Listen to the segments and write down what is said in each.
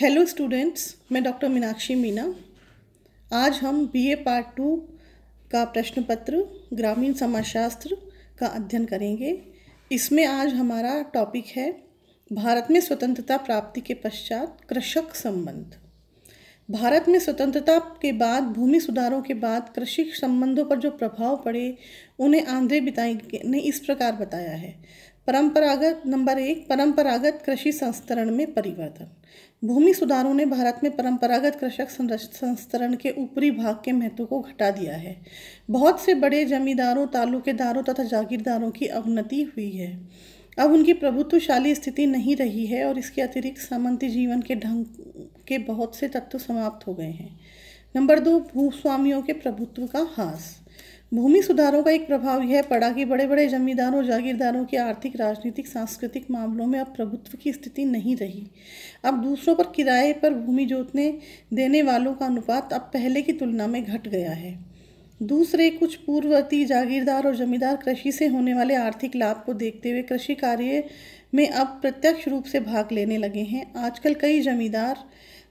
hello students मैं doctor Meenakshi Meena आज हम बीए पार्ट टू का प्रश्न पत्र ग्रामीण समाजशास्त्र का अध्ययन करेंगे इसमें आज हमारा टॉपिक है भारत में स्वतंत्रता प्राप्ति के पश्चात कृषक संबंध भारत में स्वतंत्रता के बाद भूमि सुधारों के बाद कृषि संबंधों पर जो प्रभाव पड़े उन्हें आंध्रे बिताई ने इस प्रकार बताया है परंपरागत नंबर एक परंपरागत कृषि संस्करण में परिवर्तन भूमि सुधारों ने भारत में परंपरागत कृषक संस्करण के ऊपरी भाग के महत्व को घटा दिया है बहुत से बड़े जमींदारों तालुकेदारों तथा जागीरदारों की अवनति हुई है अब उनकी प्रभुत्वशाली स्थिति नहीं रही है और इसके अतिरिक्त सामंती जीवन के ढंग के बहुत से तत्व समाप्त हो गए हैं नंबर दो भूस्वामियों के प्रभुत्व का हास भूमि सुधारों का एक प्रभाव यह पड़ा कि बड़े बड़े जमींदारों जागीरदारों के आर्थिक राजनीतिक सांस्कृतिक मामलों में अब प्रभुत्व की स्थिति नहीं रही अब दूसरों पर किराए पर भूमि जोतने देने वालों का अनुपात अब पहले की तुलना में घट गया है दूसरे कुछ पूर्ववर्ती जागीरदार और जमींदार कृषि से होने वाले आर्थिक लाभ को देखते हुए कृषि कार्य में अब प्रत्यक्ष रूप से भाग लेने लगे हैं आजकल कई जमींदार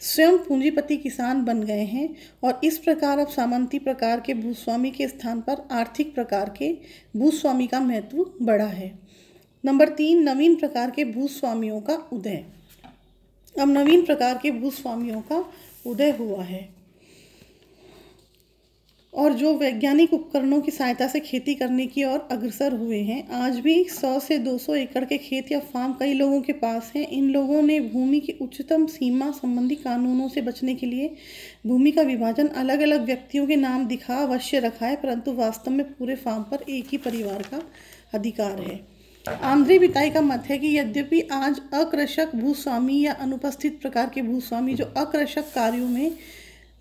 स्वयं पूंजीपति किसान बन गए हैं और इस प्रकार अब सामंती प्रकार के भूस्वामी के स्थान पर आर्थिक प्रकार के भूस्वामी का महत्व बढ़ा है नंबर तीन नवीन प्रकार के भूस्वामियों का उदय अब नवीन प्रकार के भूस्वामियों का उदय हुआ है और जो वैज्ञानिक उपकरणों की सहायता से खेती करने की ओर अग्रसर हुए हैं आज भी 100 से 200 एकड़ के खेत या फार्म कई लोगों के पास हैं इन लोगों ने भूमि की उच्चतम सीमा संबंधी कानूनों से बचने के लिए भूमि का विभाजन अलग अलग व्यक्तियों के नाम दिखा अवश्य रखा है परंतु वास्तव में पूरे फार्म पर एक ही परिवार का अधिकार है आंध्री बिताई का मत है कि यद्यपि आज अकृषक भूस्वामी या अनुपस्थित प्रकार के भूस्वामी जो अकृषक कार्यों में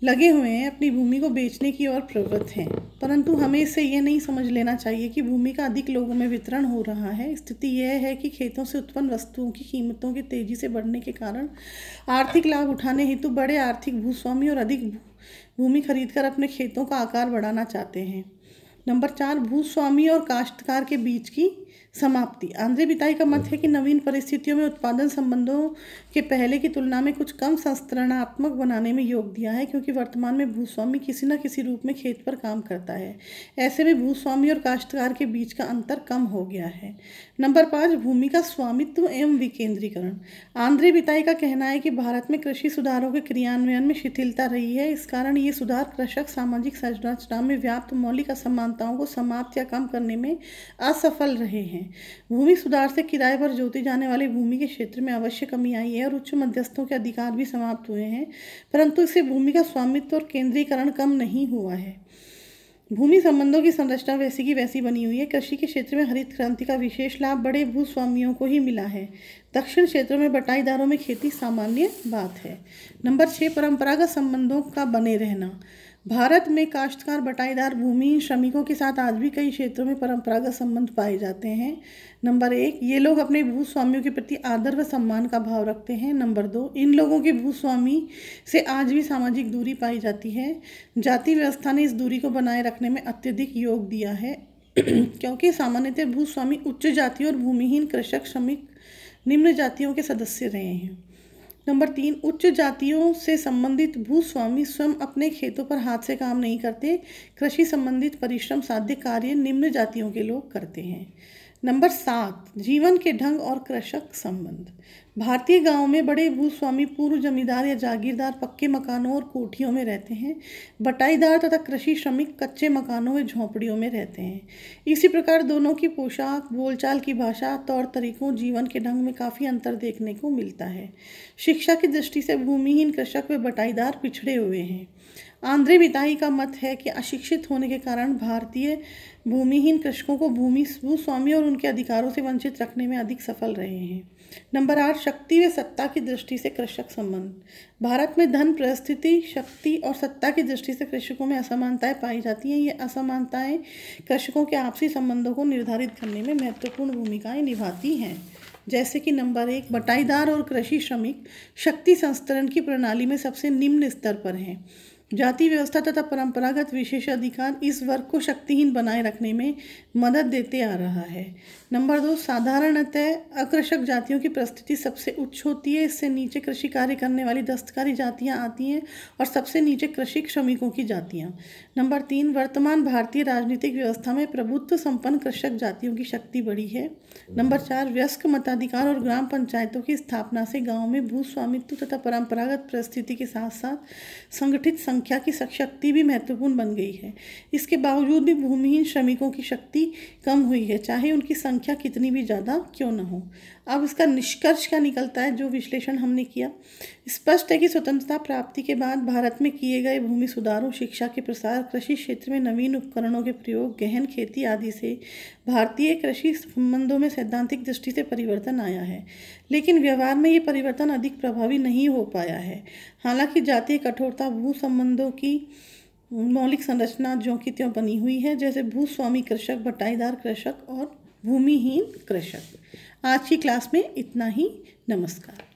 लगे हुए हैं अपनी भूमि को बेचने की ओर प्रवृत्त हैं परंतु हमें इसे यह नहीं समझ लेना चाहिए कि भूमि का अधिक लोगों में वितरण हो रहा है स्थिति यह है कि खेतों से उत्पन्न वस्तुओं की कीमतों के तेज़ी से बढ़ने के कारण आर्थिक लाभ उठाने हेतु बड़े आर्थिक भूस्वामी और अधिक भूमि खरीदकर अपने खेतों का आकार बढ़ाना चाहते हैं नंबर चार भूस्वामी और काश्तकार के बीच की समाप्ति आंध्रीय बिताई का मत है कि नवीन परिस्थितियों में उत्पादन संबंधों के पहले की तुलना में कुछ कम संस्तरणात्मक बनाने में योग दिया है क्योंकि वर्तमान में भूस्वामी किसी न किसी रूप में खेत पर काम करता है ऐसे में भूस्वामी और काश्तकार के बीच का अंतर कम हो गया है नंबर पाँच भूमि का स्वामित्व एवं विकेंद्रीकरण आंध्रीय बिताई का कहना है कि भारत में कृषि सुधारों के क्रियान्वयन में शिथिलता रही है इस कारण ये सुधार कृषक सामाजिक संरचना में व्याप्त मौलिक असमानताओं को समाप्त या कम करने में असफल रहे हैं हैं भूमि सुधार से किराए पर जोती जाने वाली भूमि के क्षेत्र में अवश्य कमी आई है और उच्च मध्यस्थों के अधिकार भी समाप्त हुए हैं परंतु इससे भूमि का स्वामित्व और केंद्रीकरण कम नहीं हुआ है भूमि संबंधों की संरचना वैसी की वैसी बनी हुई है कृषि के क्षेत्र में हरित क्रांति का विशेष लाभ बड़े भूस्वामियों को ही मिला है दक्षिण क्षेत्रों में बटाईदारों में खेती सामान्य बात है नंबर छः परंपरागत संबंधों का बने रहना भारत में काश्तकार बटाईदार भूमि श्रमिकों के साथ आज भी कई क्षेत्रों में परंपरागत संबंध पाए जाते हैं नंबर एक ये लोग अपने भूस्वामियों के प्रति आदर व सम्मान का भाव रखते हैं नंबर दो इन लोगों के भूस्वामी से आज भी सामाजिक दूरी पाई जाती है जाति व्यवस्था ने इस दूरी को बनाए रखने में अत्यधिक योग दिया है क्योंकि सामान्यतः भूस्वामी उच्च जाति और भूमिहीन कृषक श्रमिक निम्न जातियों के सदस्य रहे हैं नंबर तीन उच्च जातियों से संबंधित भूस्वामी स्वयं अपने खेतों पर हाथ से काम नहीं करते कृषि संबंधित परिश्रम साध्य कार्य निम्न जातियों के लोग करते हैं नंबर सात जीवन के ढंग और कृषक संबंध भारतीय गांव में बड़े भूस्वामी पूर्व जमींदार या जागीरदार पक्के मकानों और कोठियों में रहते हैं बटाईदार तथा कृषि श्रमिक कच्चे मकानों व झोंपड़ियों में रहते हैं इसी प्रकार दोनों की पोशाक बोलचाल की भाषा तौर तरीकों जीवन के ढंग में काफ़ी अंतर देखने को मिलता है शिक्षा की दृष्टि से भूमिहीन कृषक व बटाईदार पिछड़े हुए हैं आंध्रे मिताही का मत है कि अशिक्षित होने के कारण भारतीय भूमिहीन कृषकों को भूमि भूस्वामी और उनके अधिकारों से वंचित रखने में अधिक सफल रहे हैं नंबर आठ शक्ति व सत्ता की दृष्टि से कृषक संबंध भारत में धन परिस्थिति शक्ति और सत्ता की दृष्टि से कृषकों में असमानताएं पाई जाती हैं ये असमानताएं कृषकों के आपसी संबंधों को निर्धारित करने में महत्वपूर्ण भूमिकाएँ निभाती हैं जैसे कि नंबर एक बटाईदार और कृषि श्रमिक शक्ति संस्तरण की प्रणाली में सबसे निम्न स्तर पर हैं जाति व्यवस्था तथा परंपरागत विशेषाधिकार इस वर्ग को शक्तिहीन बनाए रखने में मदद देते आ रहा है नंबर दो साधारणतः अकृषक जातियों की परिस्थिति सबसे उच्च होती है इससे नीचे कृषि कार्य करने वाली दस्तकारी जातियाँ आती हैं और सबसे नीचे कृषि श्रमिकों की जातियाँ नंबर तीन वर्तमान भारतीय राजनीतिक व्यवस्था में प्रभुत्व संपन्न कृषक जातियों की शक्ति बढ़ी है नंबर चार व्यस्क मताधिकार और ग्राम पंचायतों की स्थापना से गाँव में भूस्वामित्व तथा परंपरागत परिस्थिति के साथ साथ संगठित संख्या की शक्ति भी महत्वपूर्ण बन गई है इसके बावजूद भी भूमिहीन श्रमिकों की शक्ति कम हुई है चाहे उनकी संख्या कितनी भी ज़्यादा क्यों न हो अब इसका निष्कर्ष क्या निकलता है जो विश्लेषण हमने किया स्पष्ट है कि स्वतंत्रता प्राप्ति के बाद भारत में किए गए भूमि सुधारों शिक्षा के प्रसार कृषि क्षेत्र में नवीन उपकरणों के प्रयोग गहन खेती आदि से भारतीय कृषि संबंधों में सैद्धांतिक दृष्टि से परिवर्तन आया है लेकिन व्यवहार में ये परिवर्तन अधिक प्रभावी नहीं हो पाया है हालांकि जातीय कठोरता भू संबंधों की मौलिक संरचना ज्यों की त्यों बनी हुई है जैसे भूस्वामी कृषक बटाईदार कृषक और भूमिहीन कृषक आज की क्लास में इतना ही नमस्कार